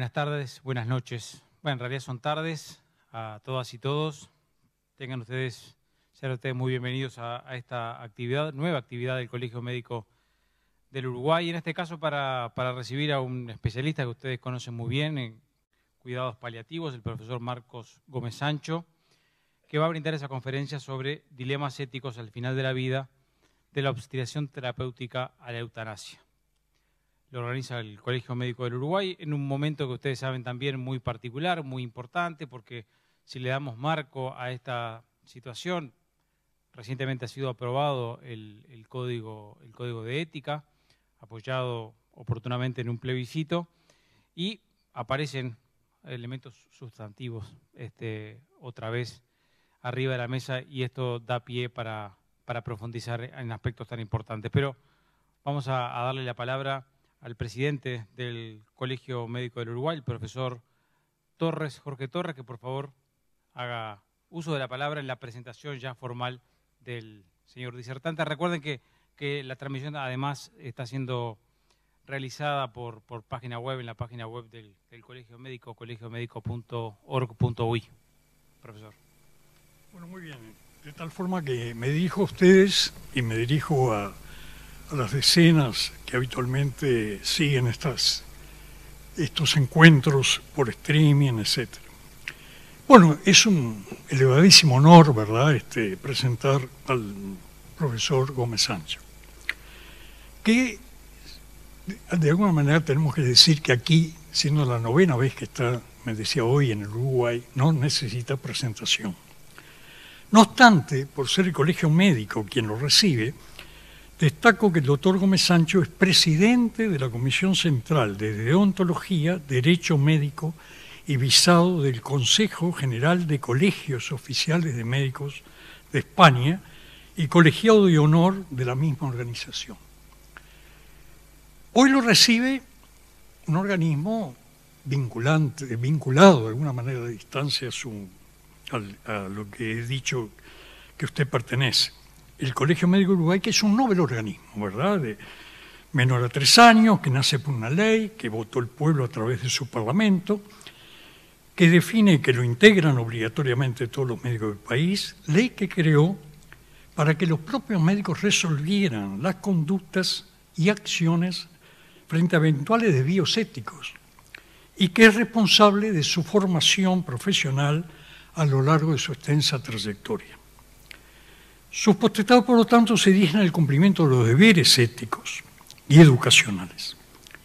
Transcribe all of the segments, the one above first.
Buenas tardes, buenas noches. Bueno, en realidad son tardes a todas y todos. Tengan ustedes, sean ustedes muy bienvenidos a, esta actividad, nueva actividad del Colegio Médico del Uruguay, en este caso para, para, recibir a un especialista que ustedes conocen muy bien en cuidados paliativos, el profesor Marcos Gómez Sancho, que va a brindar esa conferencia sobre dilemas éticos al final de la vida de la obstinación terapéutica a la eutanasia lo organiza el Colegio Médico del Uruguay, en un momento que ustedes saben también muy particular, muy importante, porque si le damos marco a esta situación, recientemente ha sido aprobado el, código, el código de ética, apoyado oportunamente en un plebiscito, y aparecen elementos sustantivos este, otra vez arriba de la mesa y esto da pie para, profundizar en aspectos tan importantes. Pero vamos a darle la palabra al presidente del Colegio Médico del Uruguay, el profesor Torres, Jorge Torres, que por favor haga uso de la palabra en la presentación ya formal del señor disertante. Recuerden que, que la transmisión además está siendo realizada por, por página web, en la página web del, del Colegio Médico, colegiomédico.org.uy. Profesor. Bueno, muy bien. De tal forma que me dirijo a ustedes y me dirijo a las decenas que habitualmente siguen estas, estos encuentros por streaming, etc. Bueno, es un elevadísimo honor, ¿verdad?, este, presentar al profesor Gómez Sánchez, que de alguna manera tenemos que decir que aquí, siendo la novena vez que está, me decía hoy, en el Uruguay, no necesita presentación. No obstante, por ser el colegio médico quien lo recibe, Destaco que el doctor Gómez Sancho es presidente de la Comisión Central de Deontología, Derecho Médico y Visado del Consejo General de Colegios Oficiales de Médicos de España y colegiado de honor de la misma organización. Hoy lo recibe un organismo vinculante, vinculado de alguna manera a distancia a lo que he dicho que usted pertenece el Colegio Médico Uruguay, que es un noble organismo, ¿verdad? De menor a tres años, que nace por una ley, que votó el pueblo a través de su parlamento, que define que lo integran obligatoriamente todos los médicos del país, ley que creó para que los propios médicos resolvieran las conductas y acciones frente a eventuales desvíos éticos y que es responsable de su formación profesional a lo largo de su extensa trayectoria. Sus postestados, por lo tanto, se en el cumplimiento de los deberes éticos y educacionales.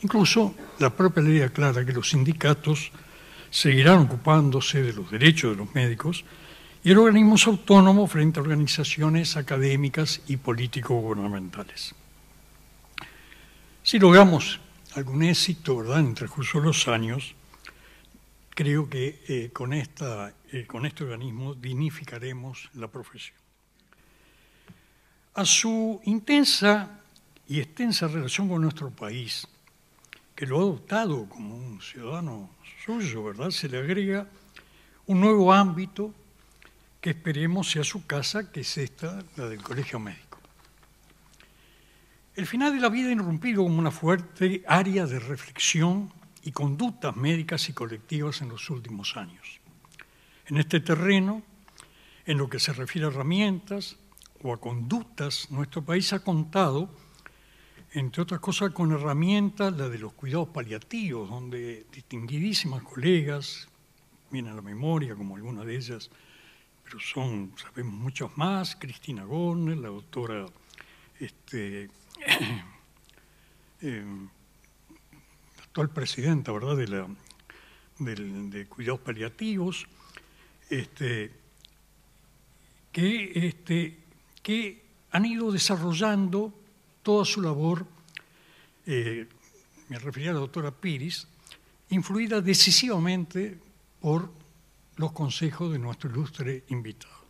Incluso la propia ley aclara que los sindicatos seguirán ocupándose de los derechos de los médicos y el organismo es autónomo frente a organizaciones académicas y político-gubernamentales. Si logramos algún éxito ¿verdad? en el transcurso de los años, creo que eh, con, esta, eh, con este organismo dignificaremos la profesión a su intensa y extensa relación con nuestro país, que lo ha adoptado como un ciudadano suyo, ¿verdad? Se le agrega un nuevo ámbito que esperemos sea su casa, que es esta, la del Colegio Médico. El final de la vida ha irrumpido como una fuerte área de reflexión y conductas médicas y colectivas en los últimos años. En este terreno, en lo que se refiere a herramientas, o a conductas, nuestro país ha contado, entre otras cosas, con herramientas, la de los cuidados paliativos, donde distinguidísimas colegas, vienen a la memoria como algunas de ellas, pero son, sabemos muchos más, Cristina Gómez, la doctora este, eh, actual presidenta ¿verdad? De, la, de cuidados paliativos, este, que este, que han ido desarrollando toda su labor, eh, me refería a la doctora Piris, influida decisivamente por los consejos de nuestro ilustre invitado.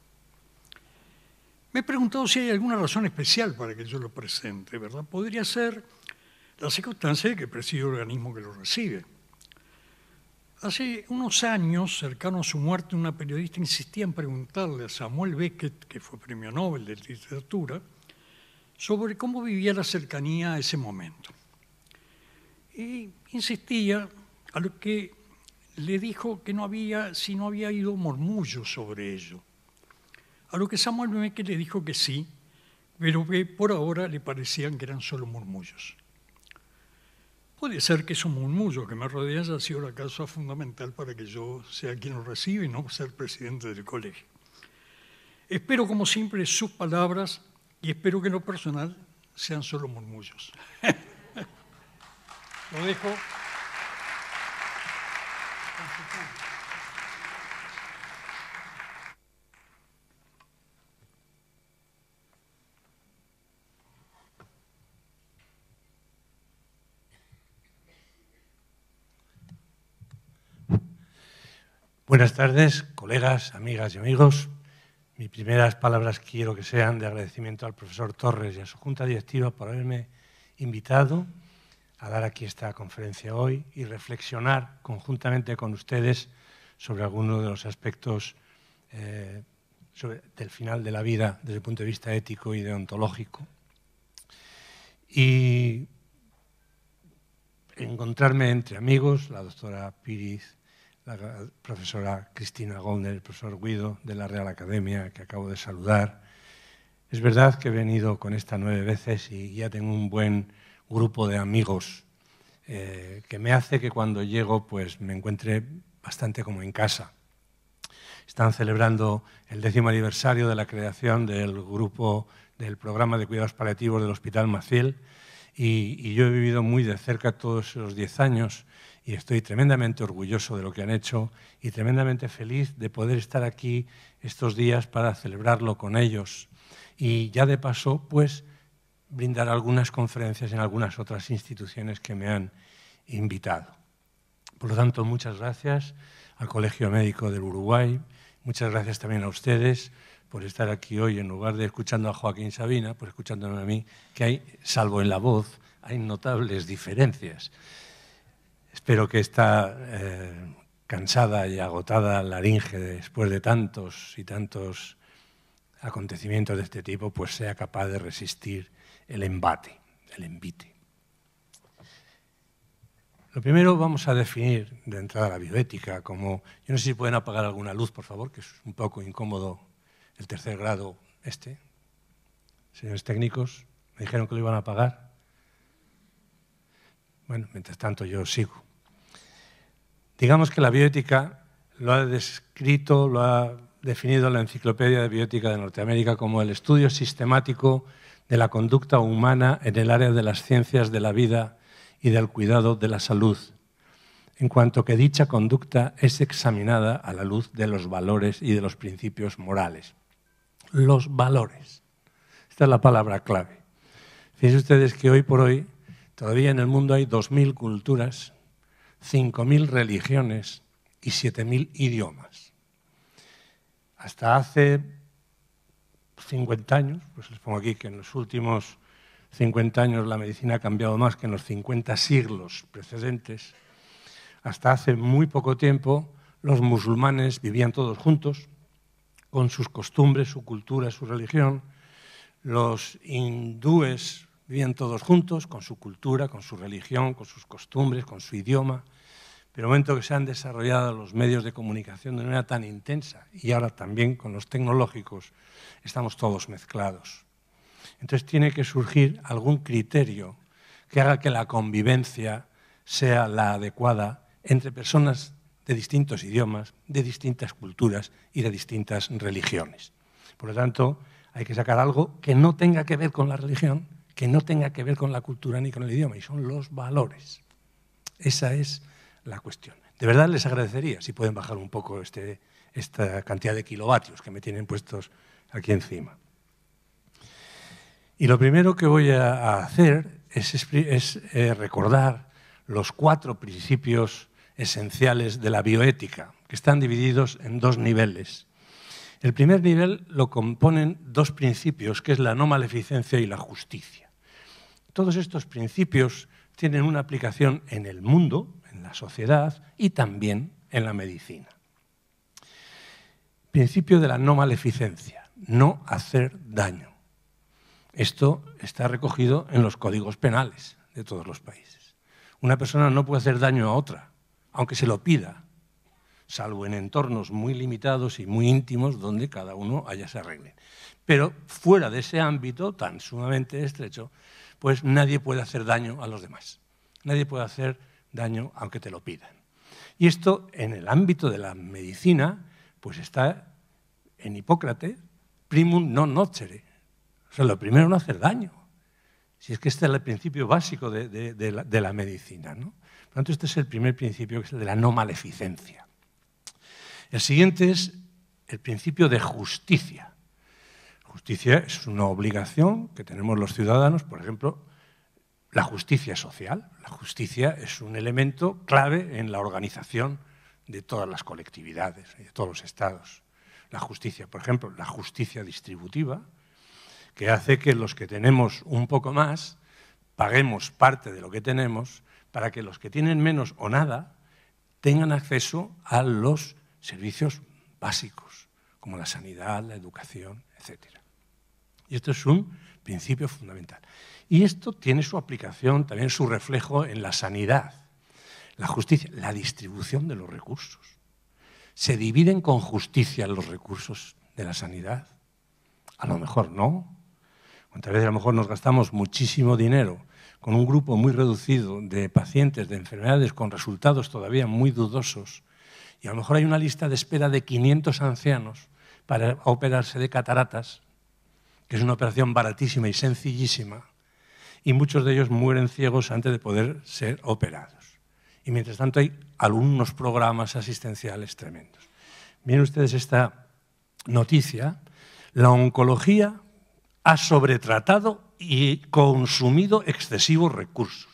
Me he preguntado si hay alguna razón especial para que yo lo presente, ¿verdad? Podría ser la circunstancia de que preside el organismo que lo recibe. Hace unos años, cercano a su muerte, una periodista insistía en preguntarle a Samuel Beckett, que fue premio Nobel de literatura, sobre cómo vivía la cercanía a ese momento. Y insistía, a lo que le dijo que no había, si no había ido murmullos sobre ello. A lo que Samuel Beckett le dijo que sí, pero que por ahora le parecían que eran solo murmullos. Puede ser que esos murmullos que me rodean haya sido la causa fundamental para que yo sea quien lo reciba y no ser presidente del colegio. Espero, como siempre, sus palabras y espero que en lo personal sean solo murmullos. lo dejo. Buenas tardes, colegas, amigas y amigos. Mis primeras palabras quiero que sean de agradecimiento al profesor Torres y a su junta directiva por haberme invitado a dar aquí esta conferencia hoy y reflexionar conjuntamente con ustedes sobre algunos de los aspectos eh, del final de la vida desde el punto de vista ético y deontológico. Y encontrarme entre amigos, la doctora Piriz la profesora Cristina Goldner, el profesor Guido de la Real Academia, que acabo de saludar. Es verdad que he venido con esta nueve veces y ya tengo un buen grupo de amigos eh, que me hace que cuando llego pues me encuentre bastante como en casa. Están celebrando el décimo aniversario de la creación del grupo del programa de cuidados paliativos del Hospital Maciel y, y yo he vivido muy de cerca todos esos diez años y estoy tremendamente orgulloso de lo que han hecho y tremendamente feliz de poder estar aquí estos días para celebrarlo con ellos. Y ya de paso, pues brindar algunas conferencias en algunas otras instituciones que me han invitado. Por lo tanto, muchas gracias al Colegio Médico del Uruguay, muchas gracias también a ustedes por estar aquí hoy, en lugar de escuchando a Joaquín Sabina, por pues escuchándome a mí, que hay, salvo en la voz, hay notables diferencias. Espero que esta eh, cansada y agotada laringe después de tantos y tantos acontecimientos de este tipo, pues sea capaz de resistir el embate, el envite. Lo primero vamos a definir de entrada la bioética como, yo no sé si pueden apagar alguna luz, por favor, que es un poco incómodo el tercer grado este. Señores técnicos, me dijeron que lo iban a apagar. Bueno, mientras tanto yo sigo. Digamos que la bioética lo ha descrito, lo ha definido la Enciclopedia de bioética de Norteamérica como el estudio sistemático de la conducta humana en el área de las ciencias de la vida y del cuidado de la salud, en cuanto que dicha conducta es examinada a la luz de los valores y de los principios morales. Los valores. Esta es la palabra clave. Fíjense ustedes que hoy por hoy todavía en el mundo hay 2.000 culturas 5.000 religiones y 7.000 idiomas. Hasta hace 50 años, pues les pongo aquí que en los últimos 50 años la medicina ha cambiado más que en los 50 siglos precedentes, hasta hace muy poco tiempo los musulmanes vivían todos juntos, con sus costumbres, su cultura, su religión, los hindúes vivían todos juntos, con su cultura, con su religión, con sus costumbres, con su idioma, pero en el momento que se han desarrollado los medios de comunicación de manera tan intensa y ahora también con los tecnológicos, estamos todos mezclados. Entonces tiene que surgir algún criterio que haga que la convivencia sea la adecuada entre personas de distintos idiomas, de distintas culturas y de distintas religiones. Por lo tanto, hay que sacar algo que no tenga que ver con la religión, que no tenga que ver con la cultura ni con el idioma, y son los valores. Esa es la cuestión. De verdad les agradecería si pueden bajar un poco este, esta cantidad de kilovatios que me tienen puestos aquí encima. Y lo primero que voy a hacer es, eh, recordar los cuatro principios esenciales de la bioética, que están divididos en dos niveles. El primer nivel lo componen dos principios, que es la no maleficencia y la justicia. Todos estos principios tienen una aplicación en el mundo, en la sociedad y también en la medicina. Principio de la no maleficencia, no hacer daño. Esto está recogido en los códigos penales de todos los países. Una persona no puede hacer daño a otra, aunque se lo pida, salvo en entornos muy limitados y muy íntimos donde cada uno haya se arregle. Pero fuera de ese ámbito tan sumamente estrecho, pues nadie puede hacer daño a los demás. Nadie puede hacer daño aunque te lo pidan. Y esto en el ámbito de la medicina, pues está en Hipócrates, primum non nocere. O sea, lo primero no hacer daño. Si es que este es el principio básico de, la, medicina. ¿no? Por lo tanto, este es el primer principio, que es el de la no maleficencia. El siguiente es el principio de justicia. Justicia es una obligación que tenemos los ciudadanos, por ejemplo, la justicia social. La justicia es un elemento clave en la organización de todas las colectividades de todos los estados. La justicia, por ejemplo, la justicia distributiva, que hace que los que tenemos un poco más paguemos parte de lo que tenemos para que los que tienen menos o nada tengan acceso a los servicios básicos, como la sanidad, la educación, etcétera. Y esto es un principio fundamental. Y esto tiene su aplicación, también su reflejo en la sanidad, la justicia, la distribución de los recursos. ¿Se dividen con justicia los recursos de la sanidad? A lo mejor no. tal a lo mejor nos gastamos muchísimo dinero con un grupo muy reducido de pacientes de enfermedades con resultados todavía muy dudosos y a lo mejor hay una lista de espera de 500 ancianos para operarse de cataratas que es una operación baratísima y sencillísima, y muchos de ellos mueren ciegos antes de poder ser operados. Y mientras tanto hay algunos programas asistenciales tremendos. Miren ustedes esta noticia. La oncología ha sobretratado y consumido excesivos recursos.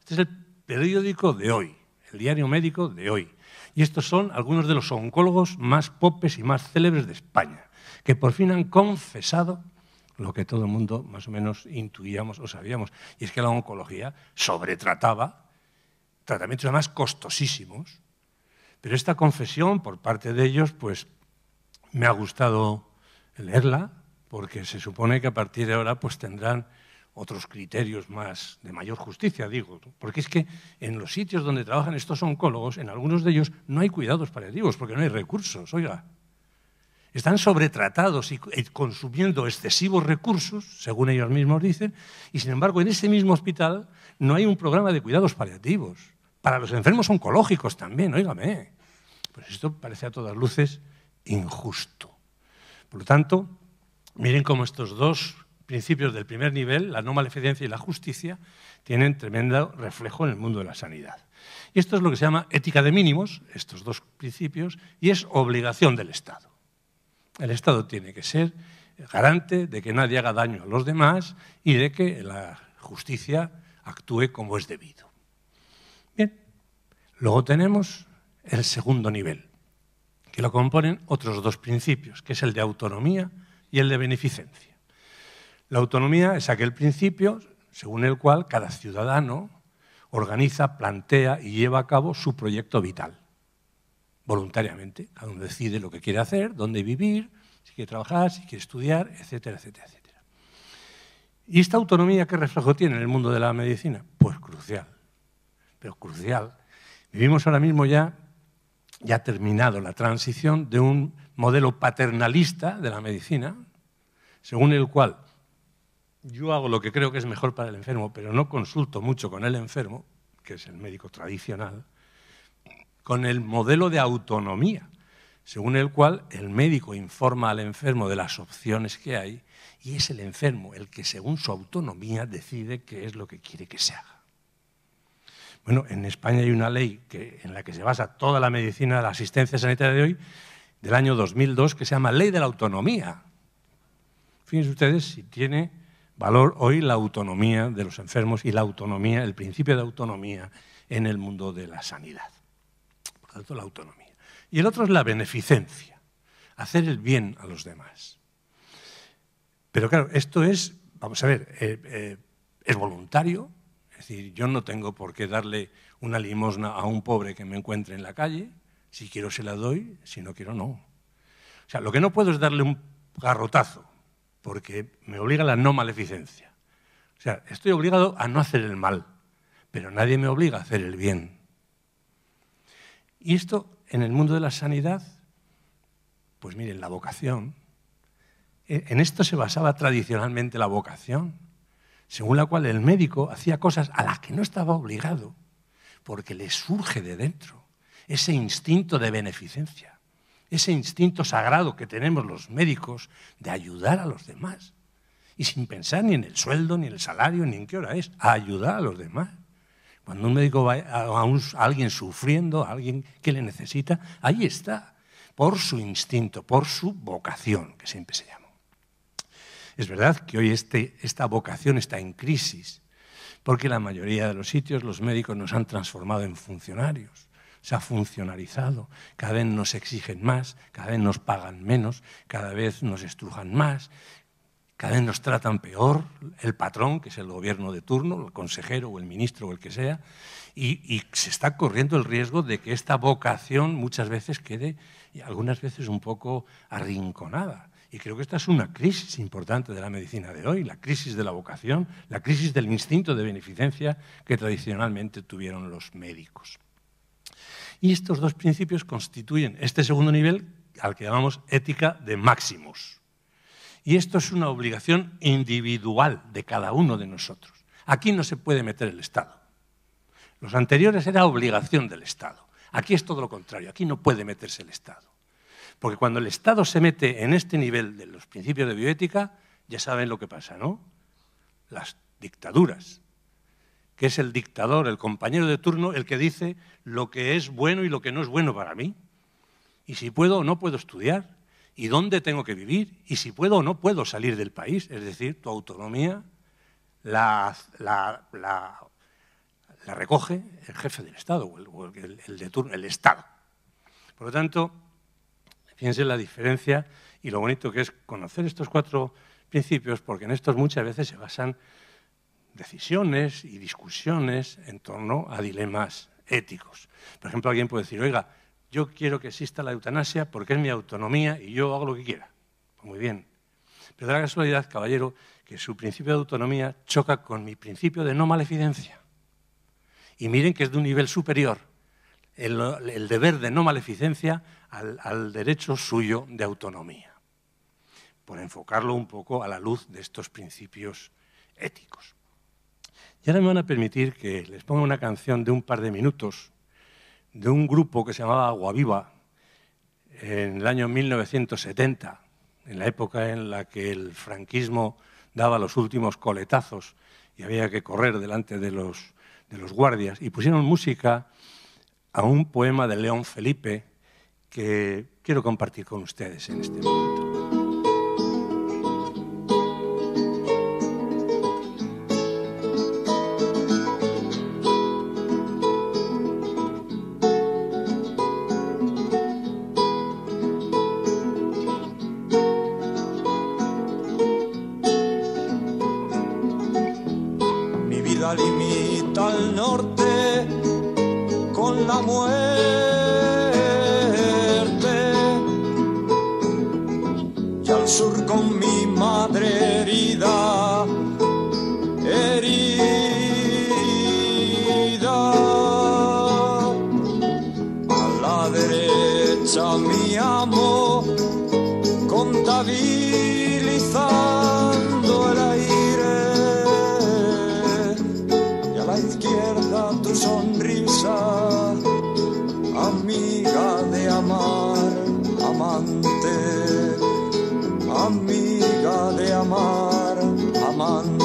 Este es el periódico de hoy, el diario médico de hoy. Y estos son algunos de los oncólogos más popes y más célebres de España, que por fin han confesado lo que todo el mundo más o menos intuíamos o sabíamos. Y es que la oncología sobretrataba tratamientos además costosísimos. Pero esta confesión por parte de ellos, pues me ha gustado leerla, porque se supone que a partir de ahora pues tendrán otros criterios más de mayor justicia, digo, porque es que en los sitios donde trabajan estos oncólogos, en algunos de ellos no hay cuidados paliativos porque no hay recursos, oiga están sobretratados y eh, consumiendo excesivos recursos, según ellos mismos dicen, y sin embargo en ese mismo hospital no hay un programa de cuidados paliativos, para los enfermos oncológicos también, oígame. Pues esto parece a todas luces injusto. Por lo tanto, miren cómo estos dos principios del primer nivel, la no maleficencia y la justicia, tienen tremendo reflejo en el mundo de la sanidad. Y esto es lo que se llama ética de mínimos, estos dos principios, y es obligación del Estado. El Estado tiene que ser garante de que nadie haga daño a los demás y de que la justicia actúe como es debido. Bien, luego tenemos el segundo nivel, que lo componen otros dos principios, que es el de autonomía y el de beneficencia. La autonomía es aquel principio según el cual cada ciudadano organiza, plantea y lleva a cabo su proyecto vital voluntariamente. a donde decide lo que quiere hacer, dónde vivir, si quiere trabajar, si quiere estudiar, etcétera, etcétera, etcétera. ¿Y esta autonomía qué reflejo tiene en el mundo de la medicina? Pues crucial, pero crucial. Vivimos ahora mismo ya, ya ha terminado la transición de un modelo paternalista de la medicina, según el cual yo hago lo que creo que es mejor para el enfermo, pero no consulto mucho con el enfermo, que es el médico tradicional, con el modelo de autonomía, según el cual el médico informa al enfermo de las opciones que hay y es el enfermo el que, según su autonomía, decide qué es lo que quiere que se haga. Bueno, en España hay una ley en la que se basa toda la medicina de la asistencia sanitaria de hoy, del año 2002, que se llama Ley de la Autonomía. Fíjense ustedes si tiene valor hoy la autonomía de los enfermos y la autonomía, el principio de autonomía en el mundo de la sanidad la autonomía. Y el otro es la beneficencia, hacer el bien a los demás. Pero claro, esto es, vamos a ver, eh, eh, es voluntario, es decir, yo no tengo por qué darle una limosna a un pobre que me encuentre en la calle, si quiero se la doy, si no quiero no. O sea, lo que no puedo es darle un garrotazo, porque me obliga la no maleficencia. O sea, estoy obligado a no hacer el mal, pero nadie me obliga a hacer el bien. Y esto en el mundo de la sanidad, pues miren, la vocación. Eh, en esto se basaba tradicionalmente la vocación, según la cual el médico hacía cosas a las que no estaba obligado, porque le surge de dentro ese instinto de beneficencia, ese instinto sagrado que tenemos los médicos de ayudar a los demás, y sin pensar ni en el sueldo, ni en el salario, ni en qué hora es, a ayudar a los demás. Cuando un médico va a, alguien sufriendo, a alguien que le necesita, ahí está, por su instinto, por su vocación, que siempre se llama. Es verdad que hoy este, esta vocación está en crisis, porque la mayoría de los sitios los médicos nos han transformado en funcionarios, se ha funcionalizado, cada vez nos exigen más, cada vez nos pagan menos, cada vez nos estrujan más, cada vez nos tratan peor el patrón, que es el gobierno de turno, el consejero o el ministro o el que sea, y, se está corriendo el riesgo de que esta vocación muchas veces quede, y algunas veces un poco arrinconada. Y creo que esta es una crisis importante de la medicina de hoy, la crisis de la vocación, la crisis del instinto de beneficencia que tradicionalmente tuvieron los médicos. Y estos dos principios constituyen este segundo nivel al que llamamos ética de máximos. Y esto es una obligación individual de cada uno de nosotros. Aquí no se puede meter el Estado. Los anteriores era obligación del Estado. Aquí es todo lo contrario. Aquí no puede meterse el Estado. Porque cuando el Estado se mete en este nivel de los principios de bioética, ya saben lo que pasa, ¿no? Las dictaduras, que es el dictador, el compañero de turno, el que dice lo que es bueno y lo que no es bueno para mí. Y si puedo o no puedo estudiar y dónde tengo que vivir y si puedo o no puedo salir del país, es decir, tu autonomía la, recoge el jefe del Estado o, el, de turno, el Estado. Por lo tanto, fíjense la diferencia y lo bonito que es conocer estos cuatro principios, porque en estos muchas veces se basan decisiones y discusiones en torno a dilemas éticos. Por ejemplo, alguien puede decir, oiga, yo quiero que exista la eutanasia porque es mi autonomía y yo hago lo que quiera. Pues muy bien. Pero da la casualidad, caballero, que su principio de autonomía choca con mi principio de no maleficencia. Y miren que es de un nivel superior el, deber de no maleficencia al, al derecho suyo de autonomía. Por enfocarlo un poco a la luz de estos principios éticos. Y ahora me van a permitir que les ponga una canción de un par de minutos de un grupo que se llamaba Viva en el año 1970, en la época en la que el franquismo daba los últimos coletazos y había que correr delante de los, de los guardias, y pusieron música a un poema de León Felipe que quiero compartir con ustedes en este momento. al norte con la muerte y al sur conmigo. Amiga de amar, amando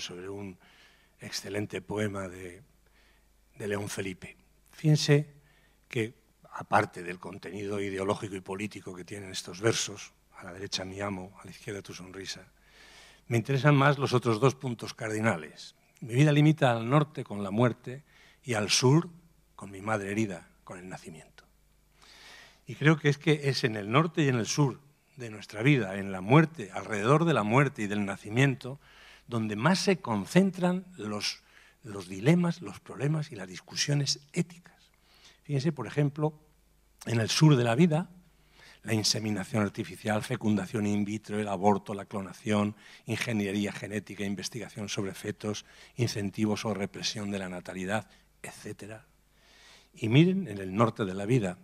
sobre un excelente poema de, de León Felipe. Fíjense que, aparte del contenido ideológico y político que tienen estos versos, a la derecha mi amo, a la izquierda tu sonrisa, me interesan más los otros dos puntos cardinales. Mi vida limita al norte con la muerte y al sur con mi madre herida, con el nacimiento. Y creo que es que es en el norte y en el sur de nuestra vida, en la muerte, alrededor de la muerte y del nacimiento, donde más se concentran los, dilemas, los problemas y las discusiones éticas. Fíjense, por ejemplo, en el sur de la vida, la inseminación artificial, fecundación in vitro, el aborto, la clonación, ingeniería genética, investigación sobre fetos, incentivos o represión de la natalidad, etc. Y miren en el norte de la vida,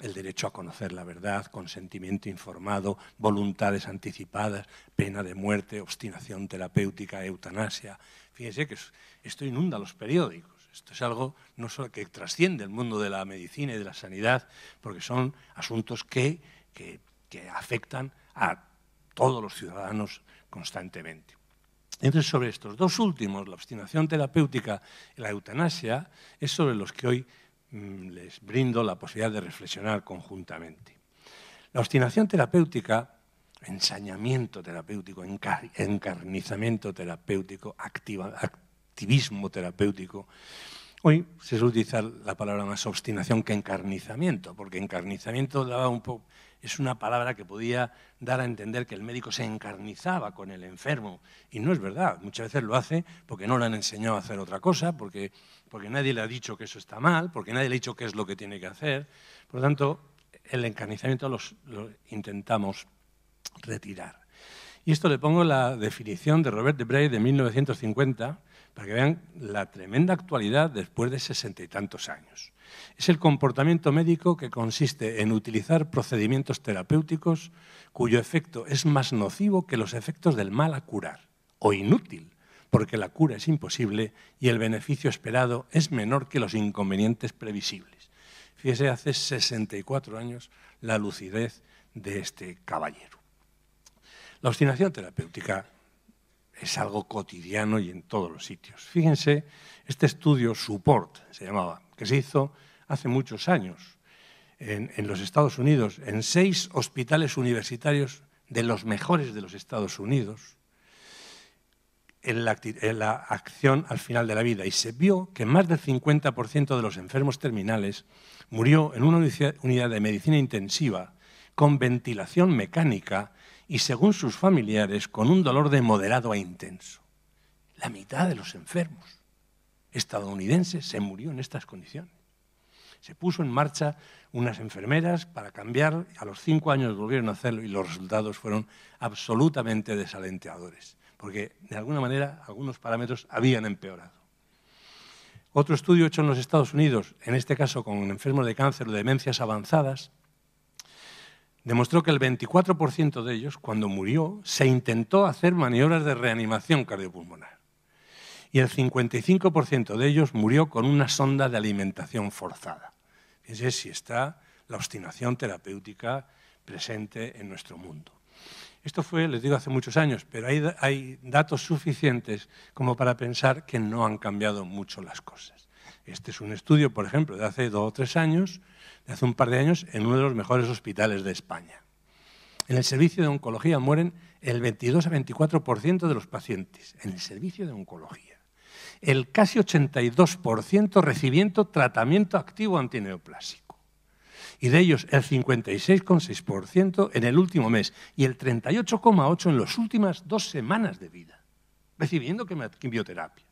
el derecho a conocer la verdad, consentimiento informado, voluntades anticipadas, pena de muerte, obstinación terapéutica, eutanasia. Fíjense que esto inunda los periódicos. Esto es algo no que trasciende el mundo de la medicina y de la sanidad, porque son asuntos que, que afectan a todos los ciudadanos constantemente. Entonces, sobre estos dos últimos, la obstinación terapéutica y la eutanasia, es sobre los que hoy Mm, les brindo la posibilidad de reflexionar conjuntamente. La obstinación terapéutica, ensañamiento terapéutico, encarnizamiento terapéutico, activismo terapéutico, hoy se suele utilizar la palabra más obstinación que encarnizamiento, porque encarnizamiento daba un poco es una palabra que podía dar a entender que el médico se encarnizaba con el enfermo. Y no es verdad. Muchas veces lo hace porque no le han enseñado a hacer otra cosa, porque, nadie le ha dicho que eso está mal, porque nadie le ha dicho qué es lo que tiene que hacer. Por lo tanto, el encarnizamiento lo intentamos retirar. Y esto le pongo la definición de Robert de Bray de 1950 para que vean la tremenda actualidad después de sesenta y tantos años. Es el comportamiento médico que consiste en utilizar procedimientos terapéuticos cuyo efecto es más nocivo que los efectos del mal a curar, o inútil, porque la cura es imposible y el beneficio esperado es menor que los inconvenientes previsibles. Fíjese, hace 64 años la lucidez de este caballero. La obstinación terapéutica es algo cotidiano y en todos los sitios. Fíjense, este estudio, SUPPORT, se llamaba, que se hizo hace muchos años en, los Estados Unidos, en seis hospitales universitarios de los mejores de los Estados Unidos, en la, en la, acción al final de la vida y se vio que más del 50% de los enfermos terminales murió en una unidad de medicina intensiva con ventilación mecánica y, según sus familiares, con un dolor de moderado a intenso. La mitad de los enfermos estadounidense se murió en estas condiciones. Se puso en marcha unas enfermeras para cambiar, a los cinco años volvieron a hacerlo y los resultados fueron absolutamente desalenteadores, porque de alguna manera algunos parámetros habían empeorado. Otro estudio hecho en los Estados Unidos, en este caso con enfermos de cáncer o demencias avanzadas, demostró que el 24% de ellos, cuando murió, se intentó hacer maniobras de reanimación cardiopulmonar y el 55% de ellos murió con una sonda de alimentación forzada. decir, si está la obstinación terapéutica presente en nuestro mundo. Esto fue, les digo, hace muchos años, pero hay datos suficientes como para pensar que no han cambiado mucho las cosas. Este es un estudio, por ejemplo, de hace dos o tres años, de hace un par de años, en uno de los mejores hospitales de España. En el servicio de oncología mueren el 22 a 24% de los pacientes, en el servicio de oncología el casi 82% recibiendo tratamiento activo antineoplásico. Y de ellos el 56,6% en el último mes y el 38,8% en las últimas dos semanas de vida, recibiendo quimioterapia.